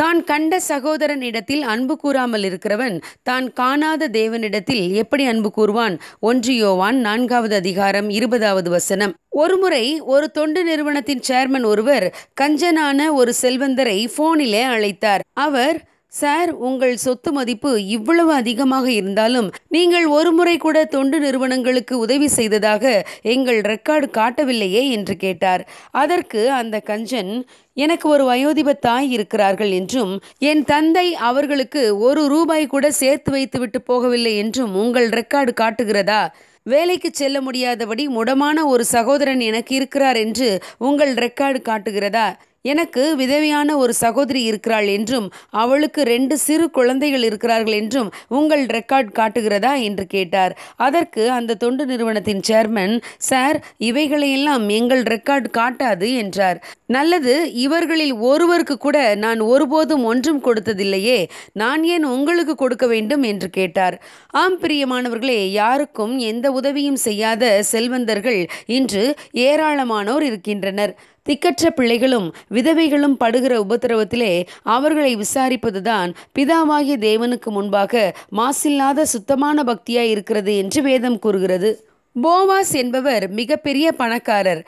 தான் கண்ட சகோதரன் இடத்தில் அன்பு கூறாமல் இருக்கிறவன் தான் காணாத தேவனிடத்தில் எப்படி அன்பு கூறுவான் ஒன்று யோவான் நான்காவது அதிகாரம் இருபதாவது வசனம் ஒருமுறை ஒரு தொண்டு நிறுவனத்தின் சேர்மன் ஒருவர் கஞ்சனான ஒரு செல்வந்தரை போனிலே அழைத்தார் அவர் சார் உங்கள் சொத்து மதிப்பு இவ்வளவு அதிகமாக இருந்தாலும் நீங்கள் ஒருமுறை கூட தொண்டு நிறுவனங்களுக்கு உதவி செய்ததாக எங்கள் ரெக்கார்டு காட்டவில்லையே என்று கேட்டார் அதற்கு அந்த கஞ்சன் எனக்கு ஒரு வயோதிப தாய் இருக்கிறார்கள் என்றும் என் தந்தை அவர்களுக்கு ஒரு ரூபாய் கூட சேர்த்து வைத்து போகவில்லை என்றும் உங்கள் ரெக்கார்டு காட்டுகிறதா வேலைக்கு செல்ல முடியாதபடி முடமான ஒரு சகோதரன் எனக்கு இருக்கிறார் என்று உங்கள் ரெக்கார்டு காட்டுகிறதா எனக்கு விதவியான ஒரு சகோதரி இருக்கிறாள் என்றும் அவளுக்கு ரெண்டு சிறு குழந்தைகள் இருக்கிறார்கள் என்றும் உங்கள் ரெக்கார்ட் காட்டுகிறதா என்று கேட்டார் அதற்கு அந்த தொண்டு நிறுவனத்தின் சேர்மன் சார் இவைகளையெல்லாம் எங்கள் ரெக்கார்ட் காட்டாது என்றார் நல்லது இவர்களில் ஒருவருக்கு கூட நான் ஒருபோதும் ஒன்றும் கொடுத்ததில்லையே நான் ஏன் உங்களுக்கு கொடுக்க வேண்டும் என்று கேட்டார் ஆம் பிரியமானவர்களே யாருக்கும் எந்த உதவியும் செய்யாத செல்வந்தர்கள் இன்று ஏராளமானோர் இருக்கின்றனர் திக்கற்ற பிள்ளைகளும் விதவைகளும் படுகிற உபத்திரவத்திலே அவர்களை விசாரிப்பதுதான் பிதாவாகிய தேவனுக்கு முன்பாக மாசில்லாத சுத்தமான பக்தியாய் இருக்கிறது என்று வேதம் கூறுகிறது போவாஸ் என்பவர் மிகப்பெரிய பணக்காரர்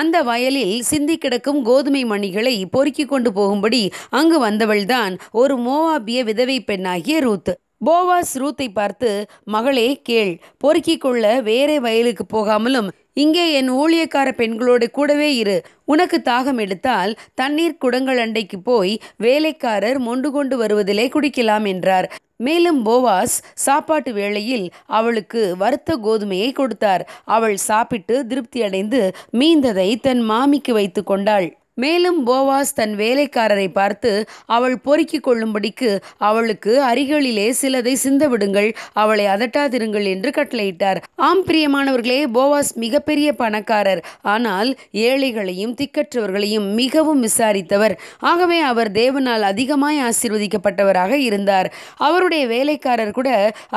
அந்த வயலில் சிந்தி கிடக்கும் கோதுமை மணிகளை பொறுக்கி கொண்டு போகும்படி அங்கு வந்தவள்தான் ஒரு மோவாபிய விதவை பெண்ணாகிய ரூத் போவாஸ் ரூத்தை பார்த்து மகளே கேள் பொறுக்கிக் கொள்ள வேறே வயலுக்கு போகாமலும் இங்கே என் ஊழியக்கார பெண்களோடு கூடவே இரு உனக்கு தாகம் எடுத்தால் தண்ணீர் குடங்கள் அண்டைக்கு போய் வேலைக்காரர் மொண்டு கொண்டு வருவதிலே குடிக்கலாம் என்றார் மேலும் போவாஸ் சாப்பாட்டு வேளையில் அவளுக்கு வறுத்த கோதுமையை கொடுத்தார் அவள் சாப்பிட்டு திருப்தி அடைந்து மீந்ததை தன் மாமிக்கு வைத்து கொண்டாள் மேலும் போவாஸ் தன் வேலைக்காரரை பார்த்து அவள் பொறுக்கிக் கொள்ளும்படிக்கு அவளுக்கு அருகிலே சிலதை சிந்தவிடுங்கள் அவளை அதட்டாதிருங்கள் என்று கட்டளையிட்டார் ஆம் பிரியமானவர்களே போவாஸ் மிகப்பெரிய பணக்காரர் ஆனால் ஏழைகளையும் திக்கற்றவர்களையும் மிகவும் விசாரித்தவர் ஆகவே அவர் தேவனால் அதிகமாய் ஆசீர்வதிக்கப்பட்டவராக இருந்தார் அவருடைய வேலைக்காரர் கூட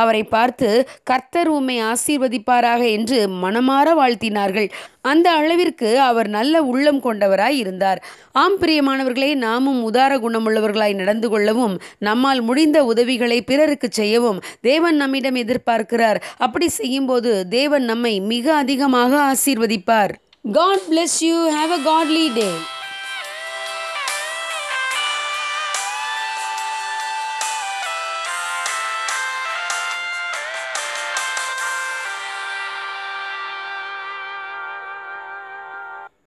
அவரை பார்த்து கர்த்தர் உம்மை ஆசீர்வதிப்பாராக என்று மனமாற வாழ்த்தினார்கள் அந்த அளவிற்கு அவர் நல்ல உள்ளம் கொண்டவராய் இருந்தார் வந்தார் ஆம் பிரியமானவர்களே நாமும் உதார குணமுள்ளவர்களாய் நடந்து கொள்ளவும் நம்மால் முடிந்த உதவிகளை பிறருக்கு செய்யவும் தேவன் நம்மிடம் எதிர்பார்க்கிறார் அப்படி செய்யும்போது தேவன் நம்மை மிக அதிகமாக ஆசீர்வதிப்பார் God bless you have a godly day